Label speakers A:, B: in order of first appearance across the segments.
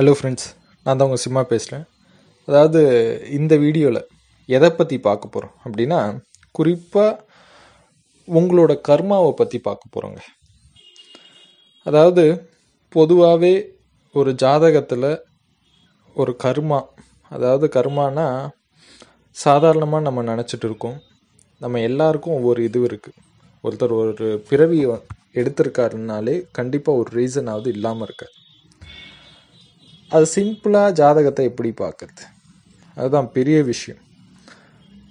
A: hello friends நான் தான் உங்கள் சிம்மா பேசுகிறேன் அதாவது இந்த வீடியோவில் எதை பற்றி பார்க்க போகிறோம் அப்படின்னா குறிப்பாக உங்களோட கர்மாவை பற்றி பார்க்க போகிறோங்க அதாவது பொதுவாகவே ஒரு ஜாதகத்தில் ஒரு கர்மா அதாவது கர்மானா சாதாரணமாக நம்ம நினச்சிட்டு இருக்கோம் நம்ம எல்லாருக்கும் ஒவ்வொரு இது இருக்குது ஒருத்தர் ஒரு பிறவியை எடுத்திருக்காருனாலே கண்டிப்பாக ஒரு ரீசனாவது இல்லாமல் இருக்கார் அது சிம்பிளாக ஜாதகத்தை எப்படி பார்க்குறது அதுதான் பெரிய விஷயம்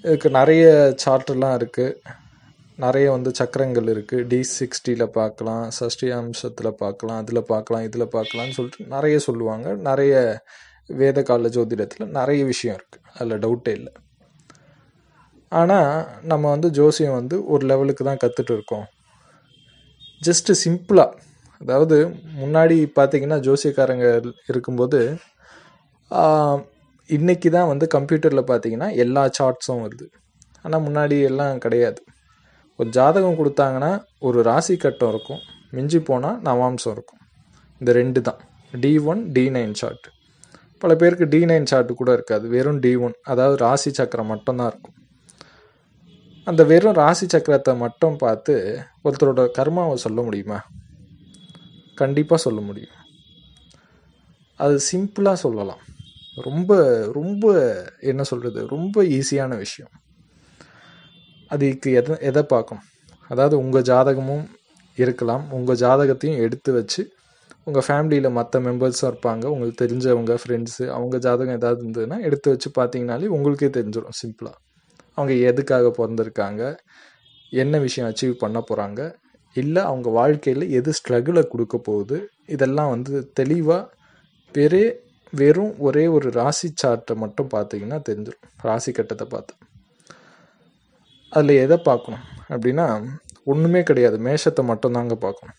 A: இதுக்கு நிறைய சார்ட்டெல்லாம் இருக்குது நிறைய வந்து சக்கரங்கள் இருக்குது டி சிக்ஸ்டியில் பார்க்கலாம் சஷ்டி அம்சத்தில் பார்க்கலாம் அதில் பார்க்கலாம் இதில் பார்க்கலாம்னு சொல்லிட்டு நிறைய சொல்லுவாங்க நிறைய வேத கால ஜோதிடத்தில் நிறைய விஷயம் இருக்குது அதில் டவுட்டே இல்லை ஆனால் நம்ம வந்து ஜோசியம் வந்து ஒரு லெவலுக்கு தான் கற்றுட்டு இருக்கோம் ஜஸ்ட்டு சிம்பிளாக அதாவது முன்னாடி பார்த்தீங்கன்னா ஜோசியக்காரங்க இருக்கும்போது இன்றைக்கி தான் வந்து கம்ப்யூட்டரில் பார்த்தீங்கன்னா எல்லா சார்ட்ஸும் வருது ஆனால் முன்னாடி எல்லாம் கிடையாது ஒரு ஜாதகம் கொடுத்தாங்கன்னா ஒரு ராசி கட்டம் இருக்கும் மிஞ்சி போனால் நவாம்சம் இருக்கும் இந்த ரெண்டு தான் D one D nine chart பல பேருக்கு டி நைன் சார்ட் கூட இருக்காது வெறும் டி ஒன் அதாவது ராசி சக்கரம் மட்டும்தான் இருக்கும் அந்த வெறும் ராசி சக்கரத்தை மட்டும் பார்த்து ஒருத்தரோட கர்மாவை சொல்ல முடியுமா கண்டிப்பாக சொல்ல முடியும் அது சிம்பிளாக சொல்லலாம் ரொம்ப ரொம்ப என்ன சொல்கிறது ரொம்ப ஈஸியான விஷயம் அதுக்கு எதை எதை பார்க்கணும் அதாவது உங்கள் ஜாதகமும் இருக்கலாம் உங்கள் ஜாதகத்தையும் எடுத்து வச்சு உங்கள் ஃபேமிலியில் மற்ற மெம்பர்ஸும் இருப்பாங்க உங்களுக்கு தெரிஞ்சவங்க ஃப்ரெண்ட்ஸு அவங்க ஜாதகம் ஏதாவது இருந்ததுன்னா எடுத்து வச்சு பார்த்தீங்கனாலே உங்களுக்கே தெரிஞ்சிடும் சிம்பிளாக அவங்க எதுக்காக பிறந்திருக்காங்க என்ன விஷயம் அச்சீவ் பண்ண போகிறாங்க இல்லை அவங்க வாழ்க்கையில் எது ஸ்ட்ரகிளை கொடுக்க போகுது இதெல்லாம் வந்து தெளிவாக பெரிய வெறும் ஒரே ஒரு ராசி சார்ட்டை மட்டும் பார்த்தீங்கன்னா தெரிஞ்சிடும் ராசி கட்டத்தை பார்த்து அதில் எதை பார்க்கணும் அப்படின்னா ஒன்றுமே கிடையாது மேஷத்தை மட்டும்தாங்க பார்க்கணும்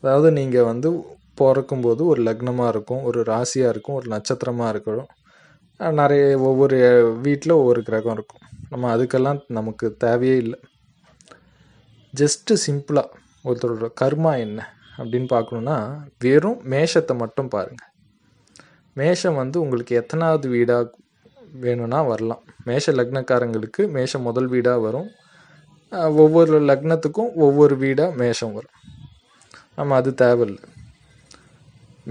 A: அதாவது நீங்கள் வந்து பிறக்கும்போது ஒரு லக்னமாக இருக்கும் ஒரு ராசியாக இருக்கும் ஒரு நட்சத்திரமாக இருக்கணும் நிறைய ஒவ்வொரு வீட்டில் ஒவ்வொரு கிரகம் இருக்கும் நம்ம அதுக்கெல்லாம் நமக்கு தேவையே இல்லை ஜஸ்ட்டு சிம்பிளாக ஒருத்தரோட கர்மா என்ன அப்படின்னு பார்க்கணுன்னா வெறும் மேஷத்தை மட்டும் பாருங்கள் மேஷம் வந்து உங்களுக்கு எத்தனாவது வீடாக வேணும்னா வரலாம் மேஷ லக்னக்காரங்களுக்கு மேஷம் முதல் வீடாக வரும் ஒவ்வொரு லக்னத்துக்கும் ஒவ்வொரு வீடாக மேஷம் வரும் நம்ம அது தேவையில்லை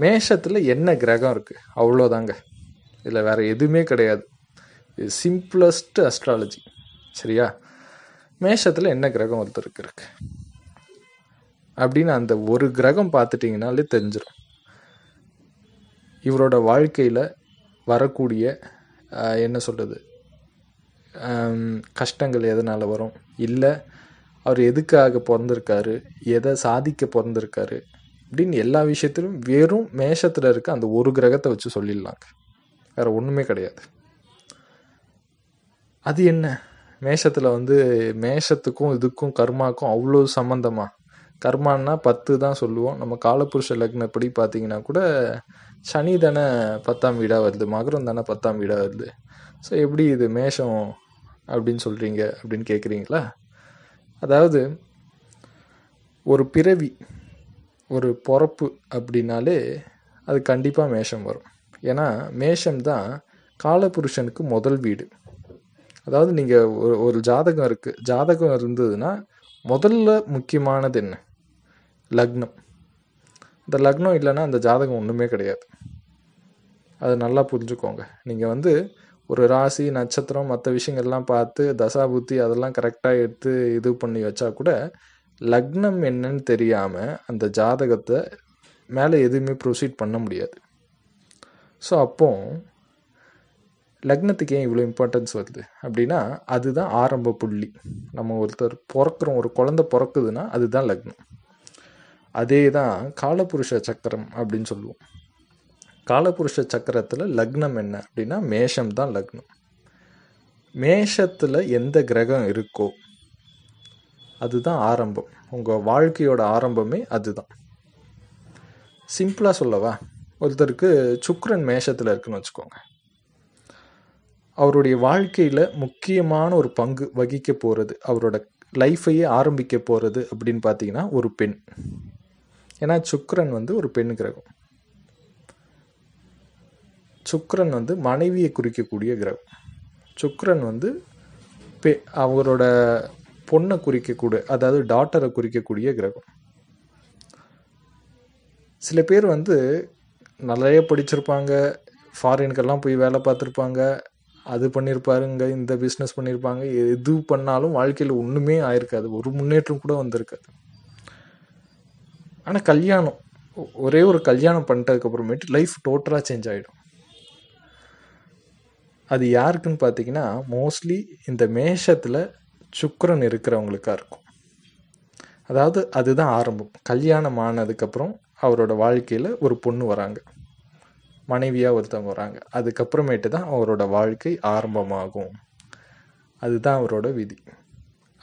A: மேஷத்தில் என்ன கிரகம் இருக்குது அவ்வளோதாங்க இதில் வேறு எதுவுமே கிடையாது இது சிம்பிளஸ்ட் அஸ்ட்ராலஜி சரியா மேஷத்தில் என்ன கிரகம் ஒருத்தருக்கு இருக்கு அப்படின்னு அந்த ஒரு கிரகம் பார்த்துட்டிங்கனாலே தெரிஞ்சிடும் இவரோட வாழ்க்கையில் வரக்கூடிய என்ன சொல்கிறது கஷ்டங்கள் எதனால் வரும் இல்லை அவர் எதுக்காக பிறந்திருக்காரு எதை சாதிக்க பிறந்திருக்காரு அப்படின்னு எல்லா விஷயத்திலும் வெறும் மேஷத்தில் இருக்க அந்த ஒரு கிரகத்தை வச்சு சொல்லிடலாங்க வேறு ஒன்றுமே கிடையாது அது என்ன மேஷத்தில் வந்து மேஷத்துக்கும் இதுக்கும் கர்மாக்கும் அவ்வளோ சம்மந்தமா கர்மானா பத்து தான் சொல்லுவோம் நம்ம காலப்புருஷ லக்னப்படி பார்த்தீங்கன்னா கூட சனி தானே பத்தாம் வீடாக வருது மகரம் தானே பத்தாம் வீடாக வருது ஸோ எப்படி இது மேஷம் அப்படின்னு சொல்கிறீங்க அப்படின்னு கேட்குறீங்களா அதாவது ஒரு பிறவி ஒரு பிறப்பு அப்படின்னாலே அது கண்டிப்பாக மேஷம் வரும் ஏன்னா மேஷம் தான் காலபுருஷனுக்கு முதல் வீடு அதாவது நீங்கள் ஒரு ஒரு ஜாதகம் இருக்குது ஜாதகம் இருந்ததுன்னா முதல்ல முக்கியமானது என்ன லக்னம் இந்த லக்னம் இல்லைன்னா அந்த ஜாதகம் ஒன்றுமே கிடையாது அது நல்லா புரிஞ்சுக்கோங்க நீங்கள் வந்து ஒரு ராசி நட்சத்திரம் மற்ற விஷயங்கள்லாம் பார்த்து தசா புத்தி அதெல்லாம் கரெக்டாக எடுத்து இது பண்ணி வச்சா கூட லக்னம் என்னன்னு தெரியாமல் அந்த ஜாதகத்தை மேலே எதுவுமே ப்ரொசீட் பண்ண முடியாது ஸோ அப்போது லக்னத்துக்கு ஏன் இவ்வளோ இம்பார்ட்டன்ஸ் வருது அப்படின்னா அதுதான் ஆரம்ப புள்ளி நம்ம ஒருத்தர் பிறக்கிறோம் ஒரு குழந்த பிறக்குதுன்னா அதுதான் லக்னம் அதே தான் காலபுருஷ சக்கரம் அப்படின்னு சொல்லுவோம் காலபுருஷ சக்கரத்தில் லக்னம் என்ன அப்படின்னா மேஷம் தான் லக்னம் மேஷத்தில் எந்த கிரகம் இருக்கோ அதுதான் ஆரம்பம் உங்கள் வாழ்க்கையோட ஆரம்பமே அதுதான் சிம்பிளாக சொல்லவா ஒருத்தருக்கு சுக்ரன் மேஷத்தில் இருக்குன்னு வச்சுக்கோங்க அவருடைய வாழ்க்கையில் முக்கியமான ஒரு பங்கு வகிக்க போகிறது அவரோட லைஃப்பையே ஆரம்பிக்க போகிறது அப்படின்னு பார்த்தீங்கன்னா ஒரு பெண் ஏன்னா சுக்கரன் வந்து ஒரு பெண் கிரகம் சுக்கரன் வந்து மனைவியை குறிக்கக்கூடிய கிரகம் சுக்கரன் வந்து பெ அவரோட பொண்ணை குறிக்கக்கூடிய அதாவது டாட்டரை குறிக்கக்கூடிய கிரகம் சில பேர் வந்து நிறைய படிச்சிருப்பாங்க ஃபாரின்கெல்லாம் போய் வேலை பார்த்துருப்பாங்க அது பண்ணியிருப்பாருங்க இந்த பிஸ்னஸ் பண்ணியிருப்பாங்க எது பண்ணாலும் வாழ்க்கையில் ஒன்றுமே ஆயிருக்காது ஒரு முன்னேற்றம் கூட வந்திருக்காது ஆனால் கல்யாணம் ஒரே ஒரு கல்யாணம் பண்ணிட்டதுக்கப்புறமேட்டு லைஃப் டோட்டலாக சேஞ்ச் ஆகிடும் அது யாருக்குன்னு பார்த்தீங்கன்னா மோஸ்ட்லி இந்த மேஷத்தில் சுக்கரன் இருக்கிறவங்களுக்காக இருக்கும் அதாவது அதுதான் ஆரம்பம் கல்யாணம் ஆனதுக்கப்புறம் அவரோட வாழ்க்கையில் ஒரு பொண்ணு வராங்க மனைவியாக ஒருத்தவங்க வராங்க அதுக்கப்புறமேட்டு தான் அவரோட வாழ்க்கை ஆரம்பமாகும் அதுதான் அவரோட விதி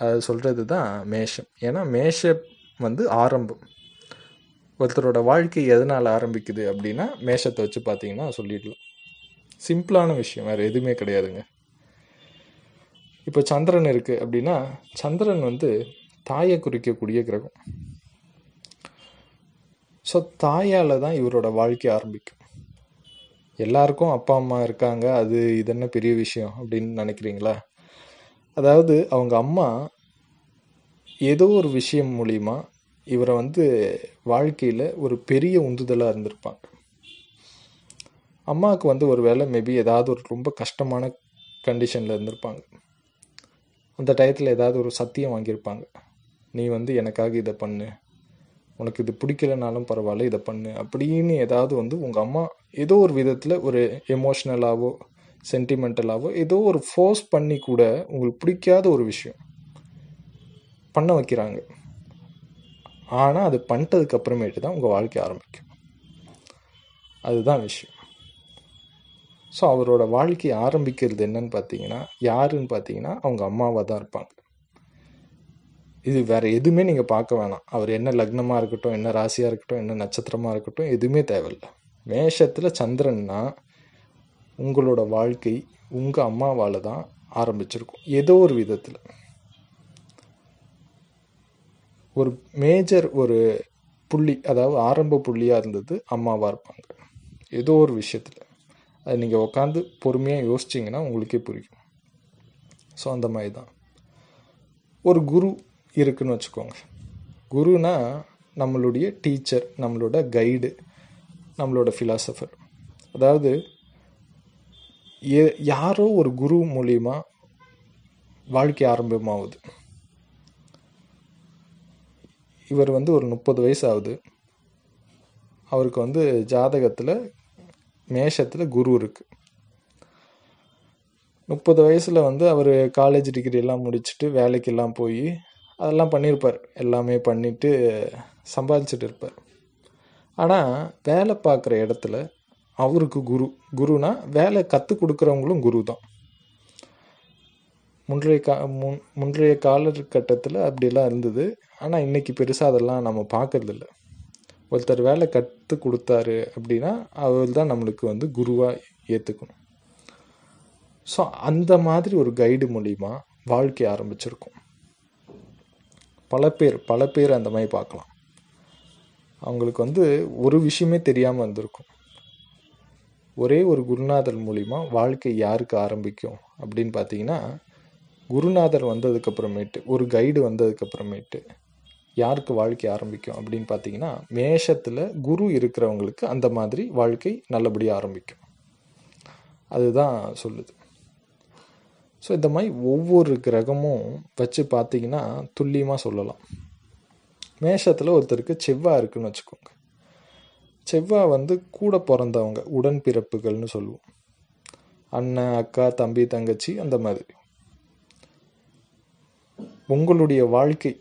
A: அதை சொல்கிறது தான் மேஷம் ஏன்னா மேஷம் வந்து ஆரம்பம் ஒருத்தரோட வாழ்க்கை எதனால் ஆரம்பிக்குது அப்படின்னா மேஷத்தை வச்சு பார்த்தீங்கன்னா சொல்லிடலாம் சிம்பிளான விஷயம் வேறு எதுவுமே கிடையாதுங்க இப்போ சந்திரன் இருக்குது அப்படின்னா சந்திரன் வந்து தாயை குறிக்கக்கூடிய கிரகம் ஸோ தாயால் தான் இவரோட வாழ்க்கை ஆரம்பிக்கும் எல்லாருக்கும் அப்பா அம்மா இருக்காங்க அது இது என்ன பெரிய விஷயம் அப்படின்னு நினைக்கிறீங்களா அதாவது அவங்க அம்மா ஏதோ ஒரு விஷயம் மூலிமா இவரை வந்து வாழ்க்கையில் ஒரு பெரிய உந்துதலாக இருந்திருப்பாங்க அம்மாவுக்கு வந்து ஒரு வேளை மேபி ஏதாவது ஒரு ரொம்ப கஷ்டமான கண்டிஷனில் இருந்திருப்பாங்க அந்த டயத்தில் ஏதாவது ஒரு சத்தியம் வாங்கியிருப்பாங்க நீ வந்து எனக்காக இதை பண்ணு உனக்கு இது பிடிக்கலனாலும் பரவாயில்ல இதை பண்ணு அப்படின்னு ஏதாவது வந்து உங்கள் அம்மா ஏதோ ஒரு விதத்தில் ஒரு எமோஷ்னலாகவோ சென்டிமெண்டலாகவோ ஏதோ ஒரு ஃபோர்ஸ் பண்ணி கூட உங்களுக்கு பிடிக்காத ஒரு விஷயம் பண்ண வைக்கிறாங்க ஆனால் அது பண்ணிட்டதுக்கு அப்புறமேட்டு தான் உங்கள் வாழ்க்கை ஆரம்பிக்கும் அதுதான் விஷயம் ஸோ அவரோட வாழ்க்கை ஆரம்பிக்கிறது என்னன்னு பார்த்தீங்கன்னா யாருன்னு பார்த்தீங்கன்னா அவங்க அம்மாவாக தான் இருப்பாங்க இது வேறு எதுவுமே நீங்கள் பார்க்க வேணாம் அவர் என்ன லக்னமாக இருக்கட்டும் என்ன ராசியாக இருக்கட்டும் என்ன நட்சத்திரமாக இருக்கட்டும் எதுவுமே தேவையில்லை மேஷத்தில் சந்திரன்னா உங்களோட வாழ்க்கை உங்கள் அம்மாவால் தான் ஆரம்பிச்சிருக்கும் ஏதோ ஒரு விதத்தில் ஒரு மேஜர் ஒரு புள்ளி அதாவது ஆரம்ப புள்ளியாக இருந்தது அம்மாவாக இருப்பாங்க ஏதோ ஒரு விஷயத்தில் அது நீங்கள் உட்காந்து பொறுமையாக யோசிச்சிங்கன்னா உங்களுக்கே புரியும் ஸோ அந்த மாதிரி தான் ஒரு குரு இருக்குன்னு வச்சுக்கோங்க குருனா நம்மளுடைய டீச்சர் நம்மளோட கைடு நம்மளோட ஃபிலாசபர் அதாவது ஏ யாரோ ஒரு குரு மூலிமா வாழ்க்கை ஆரம்பமாகுது இவர் வந்து ஒரு முப்பது வயசு ஆகுது அவருக்கு வந்து ஜாதகத்தில் மேஷத்தில் குரு இருக்குது முப்பது வயசில் வந்து அவர் காலேஜ் டிகிரி எல்லாம் முடிச்சுட்டு வேலைக்கெல்லாம் போய் அதெல்லாம் பண்ணியிருப்பார் எல்லாமே பண்ணிவிட்டு சம்பாதிச்சிட்டு இருப்பார் ஆனால் வேலை பார்க்குற இடத்துல அவருக்கு குரு குருனா வேலை கற்றுக் கொடுக்குறவங்களும் குரு தான் முன்றைய கா முன் முன்றைய காலகட்டத்தில் அப்படிலாம் இருந்தது ஆனால் இன்றைக்கி பெருசாக அதெல்லாம் நம்ம பார்க்கறதில்ல ஒருத்தர் வேலை கற்று கொடுத்தாரு அப்படின்னா அவர் தான் நம்மளுக்கு வந்து குருவாக ஏற்றுக்கணும் ஸோ அந்த மாதிரி ஒரு கைடு மூலிமா வாழ்க்கை ஆரம்பிச்சிருக்கோம் பல பேர் பல பேர் அந்த மாதிரி பார்க்கலாம் அவங்களுக்கு வந்து ஒரு விஷயமே தெரியாமல் வந்திருக்கும் ஒரே ஒரு குருநாதர் மூலிமா வாழ்க்கை யாருக்கு ஆரம்பிக்கும் அப்படின்னு பார்த்தீங்கன்னா குருநாதர் வந்ததுக்கப்புறமேட்டு ஒரு கைடு வந்ததுக்கப்புறமேட்டு யாருக்கு வாழ்க்கை ஆரம்பிக்கும் அப்படின்னு பார்த்தீங்கன்னா மேஷத்தில் குரு இருக்கிறவங்களுக்கு அந்த மாதிரி வாழ்க்கை நல்லபடியாக ஆரம்பிக்கும் அதுதான் சொல்லுது ஸோ இந்த மாதிரி ஒவ்வொரு கிரகமும் வச்சு பார்த்தீங்கன்னா துல்லியமாக சொல்லலாம் மேஷத்தில் ஒருத்தருக்கு செவ்வாய் இருக்குன்னு வச்சுக்கோங்க செவ்வாய் வந்து கூட பிறந்தவங்க உடன்பிறப்புகள்னு சொல்லுவோம் அண்ணன் அக்கா தம்பி தங்கச்சி அந்த மாதிரி உங்களுடைய வாழ்க்கை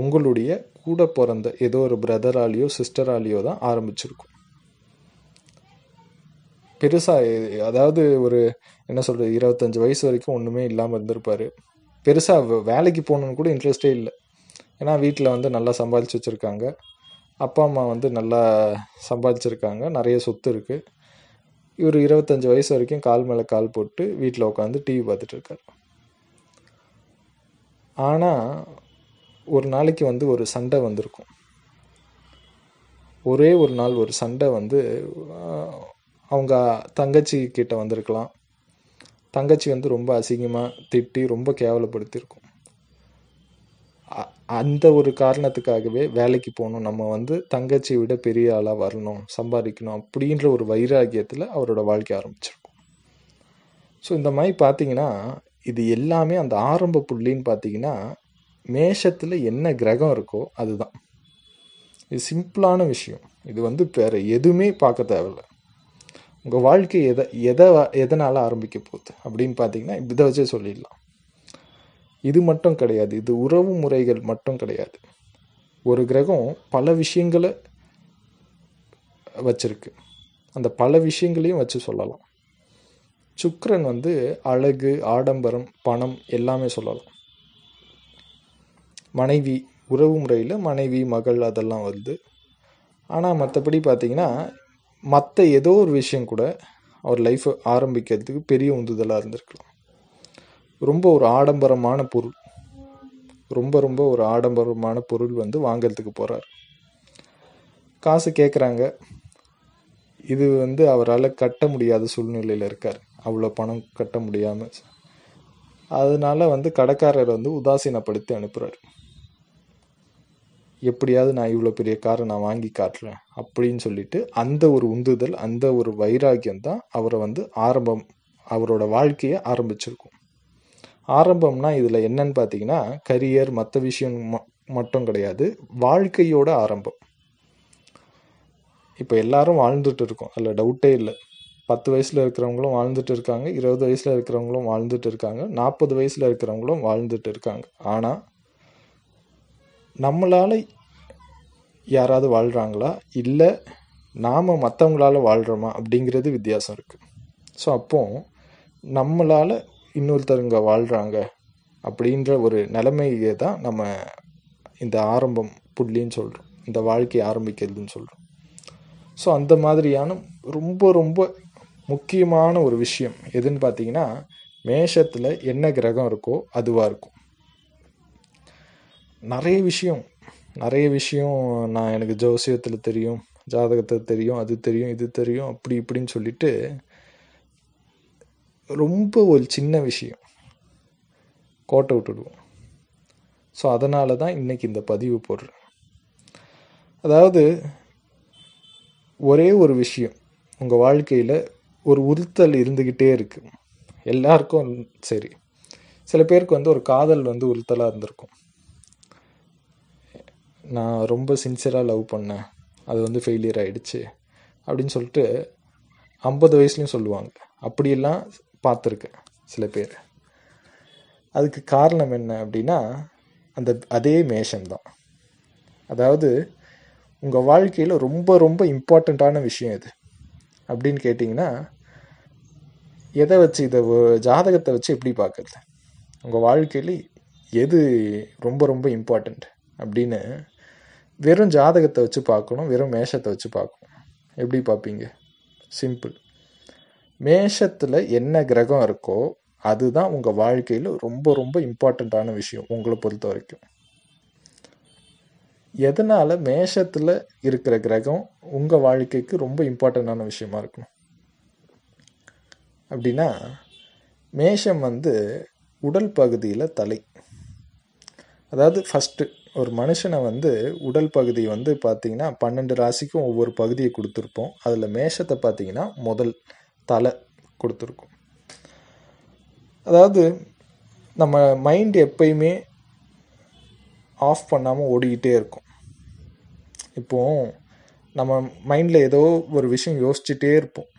A: உங்களுடைய கூட பிறந்த ஏதோ ஒரு பிரதராலேயோ சிஸ்டராலேயோ தான் ஆரம்பிச்சிருக்கும் பெருசாக அதாவது ஒரு என்ன சொல்கிறது இருபத்தஞ்சி வயசு வரைக்கும் ஒன்றுமே இல்லாமல் இருந்திருப்பார் பெருசாக வேலைக்கு போகணுன்னு கூட இன்ட்ரெஸ்டே இல்லை ஏன்னா வீட்டில் வந்து நல்லா சம்பாதிச்சு வச்சுருக்காங்க அப்பா அம்மா வந்து நல்லா சம்பாதிச்சிருக்காங்க நிறைய சொத்து இருக்குது இவர் இருபத்தஞ்சி வயசு வரைக்கும் கால் மேலே கால் போட்டு வீட்டில் உட்காந்து டிவி பார்த்துட்ருக்கார் ஆனால் ஒரு நாளைக்கு வந்து ஒரு சண்டை வந்திருக்கும் ஒரே ஒரு நாள் ஒரு சண்டை வந்து அவங்க தங்கச்சி கிட்ட வந்திருக்கலாம் தங்கச்சி வந்து ரொம்ப அசிங்கமாக திட்டி ரொம்ப கேவலப்படுத்தியிருக்கும் அந்த ஒரு காரணத்துக்காகவே வேலைக்கு போகணும் நம்ம வந்து தங்கச்சியை விட பெரிய ஆளாக வரணும் சம்பாதிக்கணும் அப்படின்ற ஒரு வைராகியத்தில் அவரோட வாழ்க்கை ஆரம்பிச்சிருக்கும் ஸோ இந்த மாதிரி பார்த்தீங்கன்னா இது எல்லாமே அந்த ஆரம்ப புள்ளின்னு பார்த்தீங்கன்னா மேஷத்தில் என்ன கிரகம் இருக்கோ அதுதான் இது சிம்பிளான விஷயம் இது வந்து வேறு எதுவுமே பார்க்க தேவையில்லை உங்கள் வாழ்க்கை எதை எதை எதனால் ஆரம்பிக்க போகுது அப்படின்னு பார்த்தீங்கன்னா இதை வச்சே சொல்லிடலாம் இது மட்டும் கிடையாது இது உறவு முறைகள் மட்டும் கிடையாது ஒரு கிரகம் பல விஷயங்களை வச்சுருக்கு அந்த பல விஷயங்களையும் வச்சு சொல்லலாம் சுக்கரன் வந்து அழகு ஆடம்பரம் பணம் எல்லாமே சொல்லலாம் மனைவி உறவு முறையில் மனைவி மகள் அதெல்லாம் வருது ஆனால் மற்றபடி பார்த்தீங்கன்னா மற்ற ஏதோ ஒரு விஷயம் கூட அவர் லைஃப்பை ஆரம்பிக்கிறதுக்கு பெரிய உந்துதலாக இருந்திருக்கலாம் ரொம்ப ஒரு ஆடம்பரமான பொருள் ரொம்ப ரொம்ப ஒரு ஆடம்பரமான பொருள் வந்து வாங்கிறதுக்கு போகிறார் காசு கேட்குறாங்க இது வந்து அவரால் கட்ட முடியாத சூழ்நிலையில் இருக்கார் அவ்வளோ பணம் கட்ட முடியாமல் அதனால் வந்து கடைக்காரர் வந்து உதாசீனப்படுத்தி அனுப்புகிறார் எப்படியாவது நான் இவ்வளோ பெரிய காரை நான் வாங்கி காட்டுறேன் அப்படின்னு சொல்லிட்டு அந்த ஒரு உந்துதல் அந்த ஒரு வைராக்கியம் தான் அவரை வந்து ஆரம்பம் அவரோட வாழ்க்கையை ஆரம்பிச்சிருக்கும் ஆரம்பம்னா இதில் என்னன்னு பார்த்தீங்கன்னா கரியர் மற்ற விஷயம் மட்டும் கிடையாது வாழ்க்கையோட ஆரம்பம் இப்போ எல்லாரும் வாழ்ந்துட்டு இருக்கோம் அதில் டவுட்டே இல்லை பத்து வயசில் இருக்கிறவங்களும் வாழ்ந்துட்டு இருக்காங்க இருபது வயசில் இருக்கிறவங்களும் வாழ்ந்துட்டு இருக்காங்க நாற்பது வயசில் இருக்கிறவங்களும் வாழ்ந்துட்டு இருக்காங்க ஆனால் நம்மளால் யாராவது வாழ்கிறாங்களா இல்லை நாம் மற்றவங்களால் வாழ்கிறோமா அப்படிங்கிறது வித்தியாசம் இருக்குது ஸோ அப்போது நம்மளால் இன்னொருத்தருங்க வாழ்கிறாங்க அப்படின்ற ஒரு நிலைமையே தான் நம்ம இந்த ஆரம்பம் புள்ளின்னு சொல்கிறோம் இந்த வாழ்க்கையை ஆரம்பிக்கிறதுன்னு சொல்கிறோம் ஸோ அந்த மாதிரியான ரொம்ப ரொம்ப முக்கியமான ஒரு விஷயம் எதுன்னு பார்த்தீங்கன்னா மேஷத்தில் என்ன கிரகம் இருக்கோ அதுவாக இருக்கும் நிறைய விஷயம் நிறைய விஷயம் நான் எனக்கு ஜோசியத்தில் தெரியும் ஜாதகத்தை தெரியும் அது தெரியும் இது தெரியும் அப்படி இப்படின்னு சொல்லிட்டு ரொம்ப ஒரு சின்ன விஷயம் கோட்டை விட்டுடுவோம் ஸோ அதனால தான் இன்றைக்கி இந்த பதிவு போடுறேன் அதாவது ஒரே ஒரு விஷயம் உங்கள் வாழ்க்கையில் ஒரு உறுத்தல் இருந்துக்கிட்டே இருக்குது எல்லாருக்கும் சரி சில பேருக்கு வந்து ஒரு காதல் வந்து உறுத்தலாக இருந்திருக்கும் நான் ரொம்ப சின்சியராக லவ் பண்ணேன் அது வந்து ஃபெயிலியர் ஆகிடுச்சு அப்படின்னு சொல்லிட்டு ஐம்பது வயசுலையும் சொல்லுவாங்க அப்படியெல்லாம் பார்த்துருக்கேன் சில பேர் அதுக்கு காரணம் என்ன அப்படின்னா அந்த அதே மேஷந்தான் அதாவது உங்கள் வாழ்க்கையில் ரொம்ப ரொம்ப இம்பார்ட்டண்ட்டான விஷயம் இது அப்படின்னு கேட்டிங்கன்னா எதை வச்சு இதை ஜாதகத்தை வச்சு எப்படி பார்க்குறது உங்கள் வாழ்க்கையில் எது ரொம்ப ரொம்ப இம்பார்ட்டண்ட் அப்படின்னு வெறும் ஜாதகத்தை வச்சு பார்க்கணும் வெறும் மேஷத்தை வச்சு பார்க்கணும் எப்படி பார்ப்பீங்க சிம்பிள் மேஷத்தில் என்ன கிரகம் இருக்கோ அதுதான் உங்கள் வாழ்க்கையில் ரொம்ப ரொம்ப இம்பார்ட்டண்ட்டான விஷயம் உங்களை பொறுத்த வரைக்கும் எதனால் மேஷத்தில் இருக்கிற கிரகம் உங்கள் வாழ்க்கைக்கு ரொம்ப இம்பார்ட்டண்ட்டான விஷயமா இருக்கும் அப்படின்னா மேஷம் வந்து உடல் பகுதியில் தலை அதாவது ஃபஸ்ட்டு ஒரு மனுஷனை வந்து உடல் பகுதி வந்து பார்த்திங்கன்னா பன்னெண்டு ராசிக்கும் ஒவ்வொரு பகுதியை கொடுத்துருப்போம் அதில் மேஷத்தை பார்த்திங்கன்னா முதல் தலை கொடுத்துருக்கோம் அதாவது நம்ம மைண்ட் எப்பயுமே ஆஃப் பண்ணாமல் ஓடிக்கிட்டே இருக்கும் இப்போது நம்ம மைண்டில் ஏதோ ஒரு விஷயம் யோசிச்சுட்டே இருப்போம்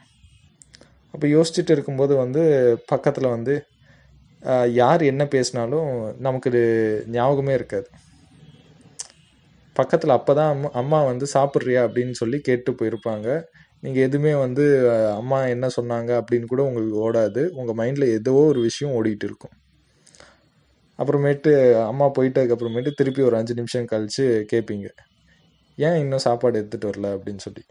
A: அப்போ யோசிச்சுட்டு இருக்கும்போது வந்து பக்கத்தில் வந்து யார் என்ன பேசினாலும் நமக்கு ஞாபகமே இருக்காது பக்கத்தில் அப்போ தான் அம்மா அம்மா வந்து சாப்பிட்றியா அப்படின்னு சொல்லி கேட்டு போயிருப்பாங்க நீங்கள் எதுவுமே வந்து அம்மா என்ன சொன்னாங்க அப்படின்னு கூட உங்களுக்கு ஓடாது உங்கள் மைண்டில் ஏதோ ஒரு விஷயம் ஓடிட்டு இருக்கும் அப்புறமேட்டு அம்மா போயிட்டதுக்கப்புறமேட்டு திருப்பி ஒரு அஞ்சு நிமிஷம் கழித்து கேட்பீங்க ஏன் இன்னும் சாப்பாடு எடுத்துகிட்டு வரல அப்படின்னு சொல்லி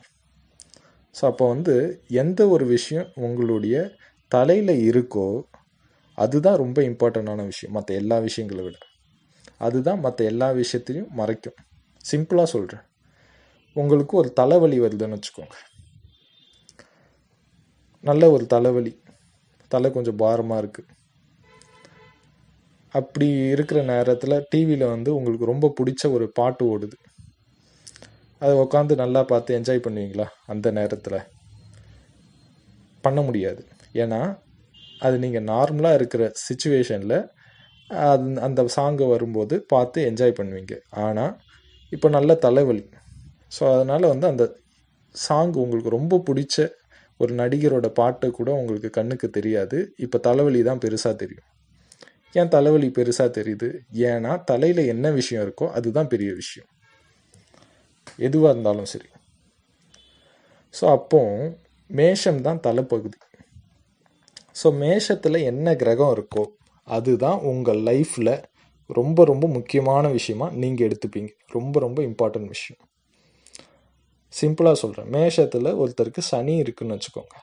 A: ஸோ அப்போ வந்து எந்த ஒரு விஷயம் உங்களுடைய தலையில் இருக்கோ அதுதான் ரொம்ப இம்பார்ட்டண்ட்டான விஷயம் மற்ற எல்லா விஷயங்களை விட அதுதான் மற்ற எல்லா விஷயத்தையும் மறைக்கும் சிம்பிளாக சொல்கிறேன் உங்களுக்கு ஒரு தலைவலி வருதுன்னு வச்சுக்கோங்க நல்ல ஒரு தலைவலி தலை கொஞ்சம் பாரமாக இருக்குது அப்படி இருக்கிற நேரத்தில் டிவியில் வந்து உங்களுக்கு ரொம்ப பிடிச்ச ஒரு பாட்டு ஓடுது அதை உட்காந்து நல்லா பார்த்து என்ஜாய் பண்ணுவீங்களா அந்த நேரத்தில் பண்ண முடியாது ஏன்னா அது நீங்கள் நார்மலாக இருக்கிற சுச்சுவேஷனில் அந்த சாங்கை வரும்போது பார்த்து என்ஜாய் பண்ணுவீங்க ஆனால் இப்போ நல்ல தலைவலி ஸோ அதனால் வந்து அந்த சாங் உங்களுக்கு ரொம்ப பிடிச்ச ஒரு நடிகரோட பாட்டு கூட உங்களுக்கு கண்ணுக்கு தெரியாது இப்போ தலைவலி தான் பெருசாக தெரியும் ஏன் தலைவலி பெருசாக தெரியுது ஏன்னா தலையில் என்ன விஷயம் இருக்கோ அதுதான் பெரிய விஷயம் எதுவாக இருந்தாலும் சரி ஸோ அப்போ மேஷம் தான் தலைப்பகுதி ஸோ மேஷத்தில் என்ன கிரகம் இருக்கோ அதுதான் உங்கள் லைஃப்பில் ரொம்ப ரொம்ப முக்கியமான விஷயமா நீங்கள் எடுத்துப்பீங்க ரொம்ப ரொம்ப இம்பார்ட்டன்ட் விஷயம் சிம்பிளாக சொல்கிறேன் மேஷத்தில் ஒருத்தருக்கு சனி இருக்குன்னு வச்சுக்கோங்க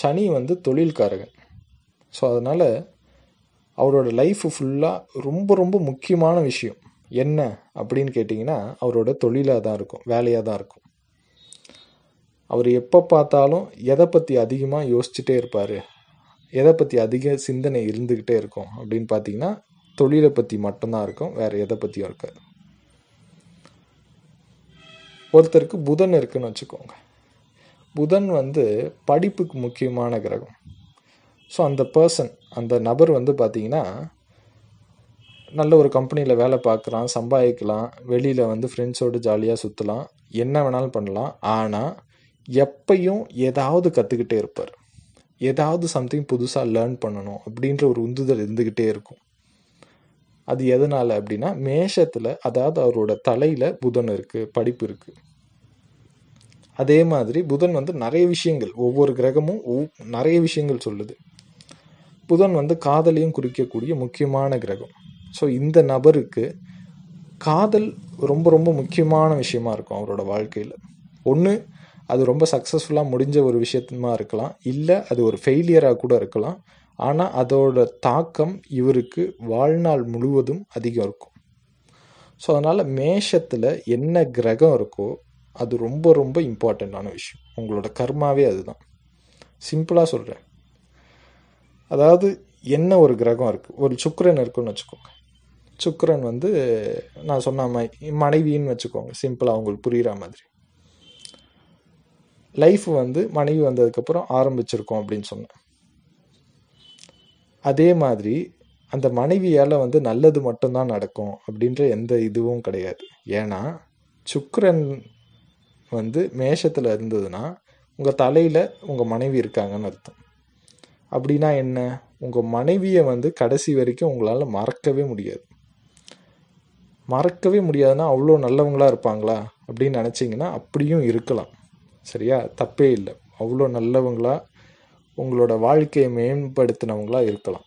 A: சனி வந்து தொழில்காரகன் ஸோ அதனால் அவரோட லைஃப் ஃபுல்லாக ரொம்ப ரொம்ப முக்கியமான விஷயம் என்ன அப்படின்னு கேட்டிங்கன்னா அவரோட தொழிலாக தான் இருக்கும் வேலையாக தான் இருக்கும் அவர் எப்போ பார்த்தாலும் எதை பற்றி அதிகமாக யோசிச்சுட்டே இருப்பார் எதை பற்றி அதிக சிந்தனை இருந்துக்கிட்டே இருக்கும் அப்படின்னு பார்த்தீங்கன்னா தொழிலை பற்றி மட்டும்தான் இருக்கும் வேறு எதை பற்றியும் இருக்காது ஒருத்தருக்கு புதன் இருக்குன்னு வச்சுக்கோங்க புதன் வந்து படிப்புக்கு முக்கியமான கிரகம் ஸோ அந்த பர்சன் அந்த நபர் வந்து பார்த்திங்கன்னா நல்ல ஒரு கம்பெனியில் வேலை பார்க்குறான் சம்பாதிக்கலாம் வெளியில் வந்து ஃப்ரெண்ட்ஸோடு ஜாலியாக சுற்றலாம் என்ன வேணாலும் பண்ணலாம் ஆனால் எப்பையும் ஏதாவது கற்றுக்கிட்டே இருப்பார் ஏதாவது சம்திங் புதுசாக லேர்ன் பண்ணணும் அப்படின்ற ஒரு உந்துதல் இருந்துக்கிட்டே இருக்கும் அது எதனால் அப்படின்னா மேஷத்தில் அதாவது அவரோட தலையில் புதன் இருக்குது படிப்பு இருக்குது அதே மாதிரி புதன் வந்து நிறைய விஷயங்கள் ஒவ்வொரு கிரகமும் நிறைய விஷயங்கள் சொல்லுது புதன் வந்து காதலையும் குறிக்கக்கூடிய முக்கியமான கிரகம் ஸோ இந்த நபருக்கு காதல் ரொம்ப ரொம்ப முக்கியமான விஷயமா இருக்கும் அவரோட வாழ்க்கையில் ஒன்று அது ரொம்ப சக்ஸஸ்ஃபுல்லாக முடிஞ்ச ஒரு விஷயமா இருக்கலாம் இல்லை அது ஒரு ஃபெயிலியராக கூட இருக்கலாம் ஆனால் அதோட தாக்கம் இவருக்கு வாழ்நாள் முழுவதும் அதிகம் இருக்கும் ஸோ அதனால் மேஷத்தில் என்ன கிரகம் இருக்கோ அது ரொம்ப ரொம்ப இம்பார்ட்டண்ட்டான விஷயம் உங்களோட கர்மாவே அதுதான் சிம்பிளாக சொல்கிறேன் அதாவது என்ன ஒரு கிரகம் இருக்குது ஒரு சுக்கரன் இருக்குன்னு வச்சுக்கோங்க சுக்கரன் வந்து நான் சொன்ன மாதிரி மனைவின்னு வச்சுக்கோங்க சிம்பிளாக அவங்களுக்கு புரிகிற மாதிரி லைஃப் வந்து மனைவி வந்ததுக்கப்புறம் ஆரம்பிச்சிருக்கோம் அப்படின்னு சொன்னேன் அதே மாதிரி அந்த மனைவியால் வந்து நல்லது மட்டும்தான் நடக்கும் அப்படின்ற எந்த இதுவும் கிடையாது ஏன்னா சுக்கரன் வந்து மேஷத்தில் இருந்ததுன்னா உங்கள் தலையில் உங்கள் மனைவி இருக்காங்கன்னு அர்த்தம் அப்படின்னா என்ன உங்கள் மனைவியை வந்து கடைசி வரைக்கும் உங்களால் மறக்கவே முடியாது மறக்கவே முடியாதுன்னா அவ்வளோ நல்லவங்களாக இருப்பாங்களா அப்படின்னு நினச்சிங்கன்னா அப்படியும் இருக்கலாம் சரியா தப்பே இல்லை அவ்வளோ நல்லவங்களாக உங்களோட வாழ்க்கையை மேம்படுத்தினவங்களாக இருக்கலாம்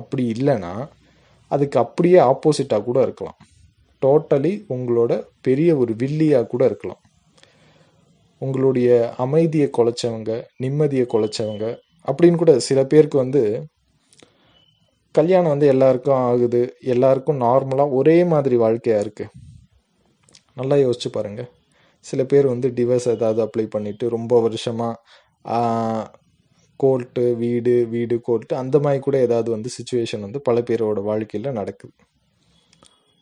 A: அப்படி இல்லைன்னா அதுக்கு அப்படியே ஆப்போசிட்டாக கூட இருக்கலாம் டோட்டலி உங்களோட பெரிய ஒரு வில்லியாக கூட இருக்கலாம் உங்களுடைய அமைதியை குலைச்சவங்க நிம்மதியை குலைச்சவங்க அப்படின்னு கூட சில பேருக்கு வந்து கல்யாணம் வந்து எல்லாருக்கும் ஆகுது எல்லாருக்கும் நார்மலாக ஒரே மாதிரி வாழ்க்கையாக இருக்குது நல்லா யோசிச்சு பாருங்கள் சில பேர் வந்து டிவர்ஸ் ஏதாவது அப்ளை பண்ணிவிட்டு ரொம்ப வருஷமாக கோர்ட்டு வீடு வீடு கோர்ட்டு அந்த மாதிரி கூட ஏதாவது வந்து சுச்சுவேஷன் வந்து பல பேரோட வாழ்க்கையில் நடக்குது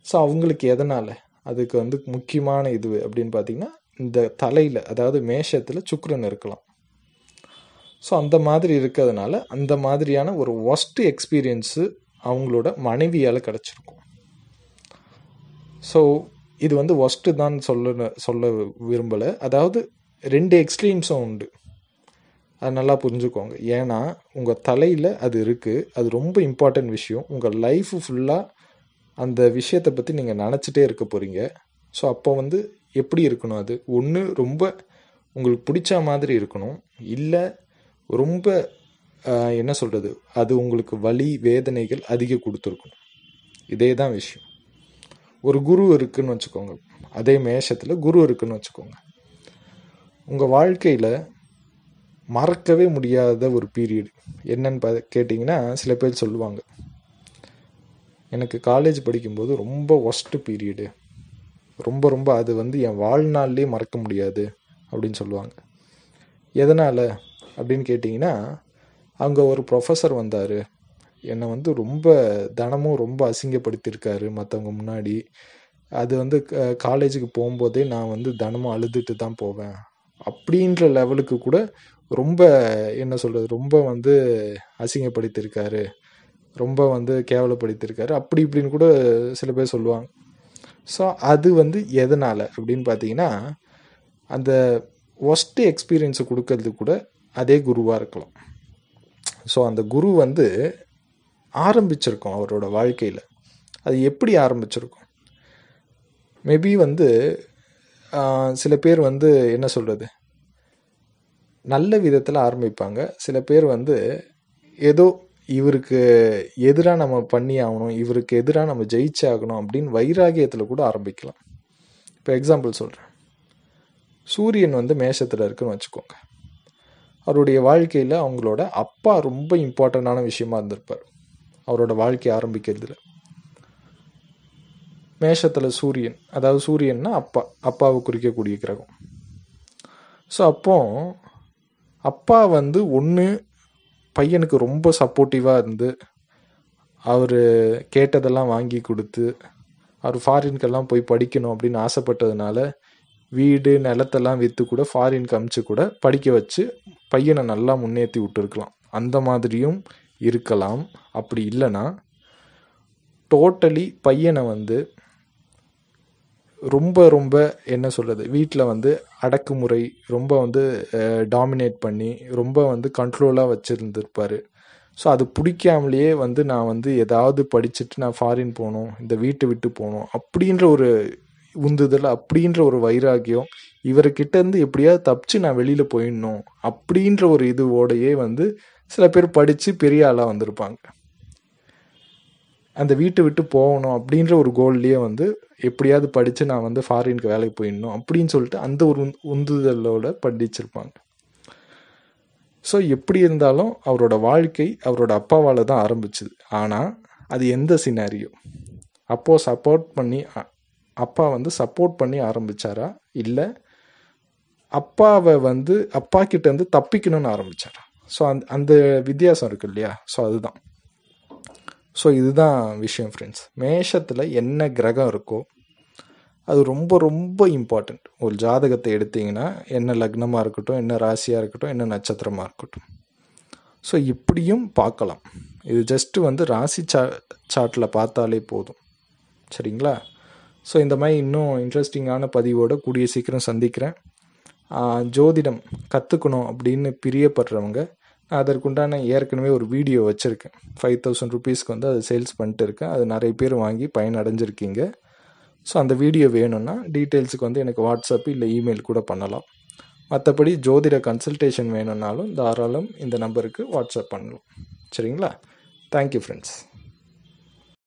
A: ஸோ அவங்களுக்கு எதனால் அதுக்கு வந்து முக்கியமான இது அப்படின்னு பார்த்திங்கன்னா இந்த தலையில் அதாவது மேஷத்தில் சுக்கரன் இருக்கலாம் ஸோ அந்த மாதிரி இருக்கிறதுனால அந்த மாதிரியான ஒரு ஒஸ்ட்டு எக்ஸ்பீரியன்ஸு அவங்களோட மனைவியால் கிடச்சிருக்கும் ஸோ இது வந்து ஒஸ்ட்டு தான் சொல்ல சொல்ல விரும்பலை அதாவது ரெண்டு எக்ஸ்ட்ரீம்ஸும் உண்டு அது நல்லா புரிஞ்சுக்கோங்க ஏன்னா உங்கள் தலையில் அது இருக்குது அது ரொம்ப இம்பார்ட்டன்ட் விஷயம் உங்கள் லைஃப் ஃபுல்லாக அந்த விஷயத்தை பற்றி நீங்கள் நினச்சிட்டே இருக்க போகிறீங்க ஸோ அப்போ வந்து எப்படி இருக்கணும் அது ஒன்று ரொம்ப உங்களுக்கு பிடிச்ச மாதிரி இருக்கணும் இல்லை ரொம்ப என்ன சொல்கிறது அது உங்களுக்கு வலி வேதனைகள் அதிக கொடுத்துருக்கணும் இதே தான் விஷயம் ஒரு குரு இருக்குன்னு வச்சுக்கோங்க அதே மேஷத்தில் குரு இருக்குன்னு வச்சுக்கோங்க உங்கள் வாழ்க்கையில் மறக்கவே முடியாத ஒரு பீரியட் என்னன்னு பா கேட்டிங்கன்னா சில பேர் சொல்லுவாங்க எனக்கு காலேஜ் படிக்கும்போது ரொம்ப ஒஸ்ட்டு பீரியடு ரொம்ப ரொம்ப அது வந்து என் வாழ்நாள்லேயே மறக்க முடியாது அப்படின்னு சொல்லுவாங்க எதனால் அப்படின்னு கேட்டிங்கன்னா அங்கே ஒரு ப்ரொஃபஸர் வந்தார் என்னை வந்து ரொம்ப தினமும் ரொம்ப அசிங்கப்படுத்தியிருக்காரு மற்றவங்க முன்னாடி அது வந்து காலேஜுக்கு போகும்போதே நான் வந்து தினமும் அழுதுட்டு தான் போவேன் அப்படின்ற லெவலுக்கு கூட ரொம்ப என்ன சொல்கிறது ரொம்ப வந்து அசிங்கப்படுத்தியிருக்காரு ரொம்ப வந்து கேவலப்படுத்தியிருக்காரு அப்படி இப்படின்னு கூட சில பேர் சொல்லுவாங்க ஸோ அது வந்து எதனால் அப்படின்னு பார்த்தீங்கன்னா அந்த ஒஸ்ட்டு எக்ஸ்பீரியன்ஸை கொடுக்கறது கூட அதே குருவாக இருக்கலாம் ஸோ அந்த குரு வந்து ஆரம்பிச்சிருக்கோம் அவரோட வாழ்க்கையில் அது எப்படி ஆரம்பிச்சிருக்கோம் மேபி வந்து சில பேர் வந்து என்ன சொல்கிறது நல்ல விதத்தில் ஆரம்பிப்பாங்க சில பேர் வந்து ஏதோ இவருக்கு எதிராக நம்ம பண்ணி ஆகணும் இவருக்கு எதிராக நம்ம ஜெயிச்சே ஆகணும் அப்படின்னு வைராகியத்தில் கூட ஆரம்பிக்கலாம் இப்போ எக்ஸாம்பிள் சொல்கிறேன் சூரியன் வந்து மேஷத்தில் இருக்குதுன்னு வச்சுக்கோங்க அவருடைய வாழ்க்கையில் அவங்களோட அப்பா ரொம்ப இம்பார்ட்டண்ட்டான விஷயமா இருந்திருப்பார் அவரோட வாழ்க்கை ஆரம்பிக்கிறதுல மேஷத்தில் சூரியன் அதாவது சூரியன்னா அப்பா அப்பாவை குறிக்கக்கூடிய கிரகம் ஸோ அப்போது அப்பா வந்து ஒன்று பையனுக்கு ரொம்ப சப்போர்ட்டிவாக இருந்து அவர் கேட்டதெல்லாம் வாங்கி கொடுத்து அவர் ஃபாரின்கெல்லாம் போய் படிக்கணும் அப்படின்னு ஆசைப்பட்டதுனால வீடு நிலத்தெல்லாம் விற்று கூட ஃபாரின் கமிச்சு கூட படிக்க வச்சு பையனை நல்லா முன்னேற்றி விட்டுருக்கலாம் அந்த மாதிரியும் இருக்கலாம் அப்படி இல்லைன்னா டோட்டலி பையனை வந்து ரொம்ப ரொம்ப என்ன சொல்கிறது வீட்டில் வந்து அடக்குமுறை ரொம்ப வந்து டாமினேட் பண்ணி ரொம்ப வந்து கண்ட்ரோலாக வச்சுருந்துருப்பார் ஸோ அது பிடிக்காமலேயே வந்து நான் வந்து ஏதாவது படிச்சுட்டு நான் ஃபாரின் போகணும் இந்த வீட்டை விட்டு போகணும் அப்படின்ற ஒரு உந்துதல் அப்படின்ற ஒரு வைராக்கியம் இவர்கிட்ட இருந்து எப்படியாவது தப்பிச்சு நான் வெளியில் போயிடணும் அப்படின்ற ஒரு இதுவோடையே வந்து சில பேர் படித்து பெரிய ஆளாக வந்திருப்பாங்க அந்த வீட்டை விட்டு போகணும் அப்படின்ற ஒரு கோல்லையே வந்து எப்படியாவது படித்து நான் வந்து ஃபாரினுக்கு வேலைக்கு போயிடணும் அப்படின்னு சொல்லிட்டு அந்த ஒரு உந்துதலோட படிச்சிருப்பாங்க ஸோ எப்படி இருந்தாலும் அவரோட வாழ்க்கை அவரோட அப்பாவால் தான் ஆரம்பிச்சுது ஆனால் அது எந்த சினாரியோ அப்போ சப்போர்ட் பண்ணி அப்பா வந்து சப்போர்ட் பண்ணி ஆரம்பித்தாரா இல்லை அப்பாவை வந்து அப்பா கிட்டேருந்து தப்பிக்கணும்னு ஆரம்பித்தாரா ஸோ அந்த அந்த வித்தியாசம் இருக்கு இல்லையா ஸோ அதுதான் ஸோ இதுதான் விஷயம் ஃப்ரெண்ட்ஸ் மேஷத்தில் என்ன கிரகம் இருக்கோ அது ரொம்ப ரொம்ப இம்பார்ட்டண்ட் ஒரு ஜாதகத்தை எடுத்திங்கன்னா என்ன லக்னமாக இருக்கட்டும் என்ன ராசியாக இருக்கட்டும் என்ன நட்சத்திரமாக இருக்கட்டும் ஸோ இப்படியும் பார்க்கலாம் இது ஜஸ்ட்டு வந்து ராசி சா சாட்டில் பார்த்தாலே போதும் சரிங்களா ஸோ இந்த மாதிரி இன்னும் இன்ட்ரெஸ்டிங்கான பதிவோடு கூடிய சீக்கிரம் சந்திக்கிறேன் ஜோதிடம் கற்றுக்கணும் அப்படின்னு பிரியப்படுறவங்க அதற்குண்டான ஏற்கனவே ஒரு வீடியோ வச்சுருக்கேன் ஃபைவ் தௌசண்ட் ருபீஸ்க்கு வந்து அதை சேல்ஸ் பண்ணிட்டு இருக்கேன் அது நிறைய பேர் வாங்கி பயன் அடைஞ்சிருக்கீங்க ஸோ அந்த வீடியோ வேணும்னா டீட்டெயில்ஸுக்கு வந்து எனக்கு வாட்ஸ்அப் இல்லை இமெயில் கூட பண்ணலாம் மற்றபடி ஜோதிட கன்சல்டேஷன் வேணும்னாலும் தாராளம் இந்த நம்பருக்கு வாட்ஸ்அப் பண்ணலாம் சரிங்களா தேங்க்யூ ஃப்ரெண்ட்ஸ்